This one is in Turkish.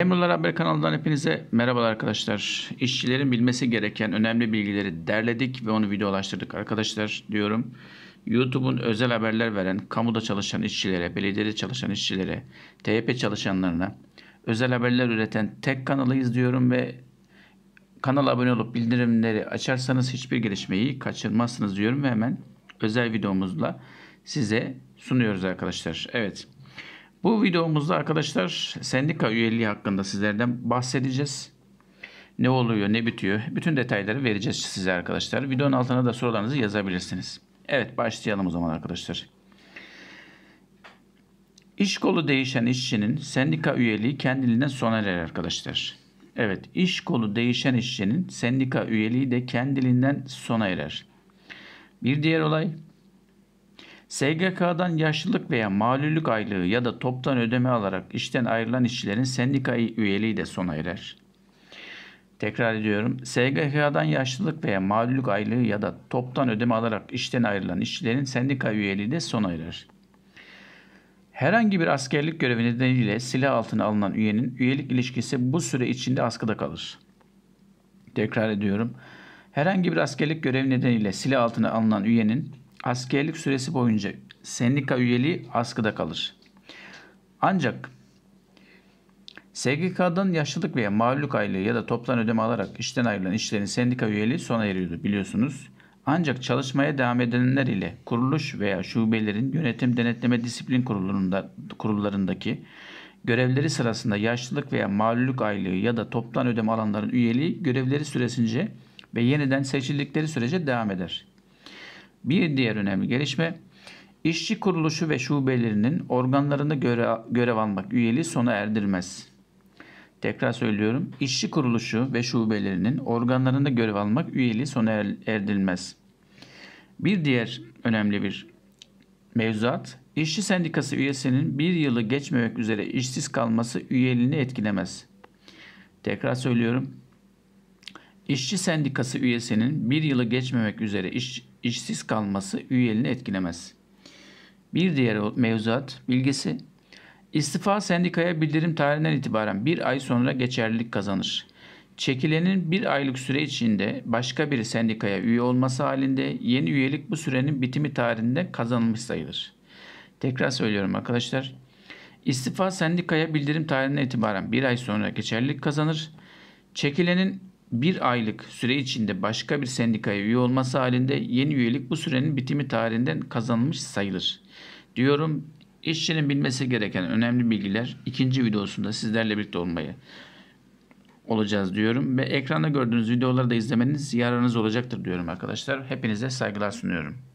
Emrullah Haber kanalından hepinize merhabalar arkadaşlar. İşçilerin bilmesi gereken önemli bilgileri derledik ve onu videolaştırdık arkadaşlar diyorum. YouTube'un özel haberler veren, kamuda çalışan işçilere, belediyede çalışan işçilere, TYP çalışanlarına özel haberler üreten tek kanalıyız diyorum ve kanala abone olup bildirimleri açarsanız hiçbir gelişmeyi kaçırmazsınız diyorum ve hemen özel videomuzla size sunuyoruz arkadaşlar. Evet. Bu videomuzda arkadaşlar sendika üyeliği hakkında sizlerden bahsedeceğiz. Ne oluyor, ne bitiyor? Bütün detayları vereceğiz size arkadaşlar. Videonun altına da sorularınızı yazabilirsiniz. Evet başlayalım o zaman arkadaşlar. İş kolu değişen işçinin sendika üyeliği kendiliğinden sona erer arkadaşlar. Evet, iş kolu değişen işçinin sendika üyeliği de kendiliğinden sona erer. Bir diğer olay SGK'dan yaşlılık veya malüllük aylığı ya da toptan ödeme alarak işten ayrılan işçilerin sendika üyeliği de sona erer. Tekrar ediyorum. SGK'dan yaşlılık veya malüllük aylığı ya da toptan ödeme alarak işten ayrılan işçilerin sendika üyeliği de sona erer. Herhangi bir askerlik görevi nedeniyle silah altına alınan üyenin üyelik ilişkisi bu süre içinde askıda kalır. Tekrar ediyorum. Herhangi bir askerlik görevi nedeniyle silah altına alınan üyenin askerlik süresi boyunca sendika üyeliği askıda kalır. Ancak SGK'dan yaşlılık veya mağlulluk aylığı ya da toptan ödeme alarak işten ayrılan işlerin sendika üyeliği sona eriyordu biliyorsunuz. Ancak çalışmaya devam edenler ile kuruluş veya şubelerin yönetim denetleme disiplin kurulunda, kurullarındaki görevleri sırasında yaşlılık veya mağlulluk aylığı ya da toptan ödeme alanların üyeliği görevleri süresince ve yeniden seçildikleri sürece devam eder. Bir diğer önemli gelişme işçi kuruluşu ve şubelerinin organlarını göre, görev almak üyeliği sona erdirmez. Tekrar söylüyorum. İşçi kuruluşu ve şubelerinin organlarında görev almak üyeliği sona er, erdirilmez. Bir diğer önemli bir mevzuat İşçi sendikası üyesinin bir yılı geçmemek üzere işsiz kalması üyeliğini etkilemez. Tekrar söylüyorum. İşçi sendikası üyesinin bir yılı geçmemek üzere iş, işsiz kalması üyelini etkilemez. Bir diğer mevzuat bilgisi İstifa sendikaya bildirim tarihinden itibaren bir ay sonra geçerlilik kazanır. Çekilenin bir aylık süre içinde başka bir sendikaya üye olması halinde yeni üyelik bu sürenin bitimi tarihinde kazanılmış sayılır. Tekrar söylüyorum arkadaşlar. İstifa sendikaya bildirim tarihinden itibaren bir ay sonra geçerlilik kazanır. Çekilenin bir aylık süre içinde başka bir sendikaya üye olması halinde yeni üyelik bu sürenin bitimi tarihinden kazanılmış sayılır. Diyorum işçinin bilmesi gereken önemli bilgiler ikinci videosunda sizlerle birlikte olmayı olacağız diyorum ve ekranda gördüğünüz videoları da izlemeniz yararınız olacaktır diyorum arkadaşlar. Hepinize saygılar sunuyorum.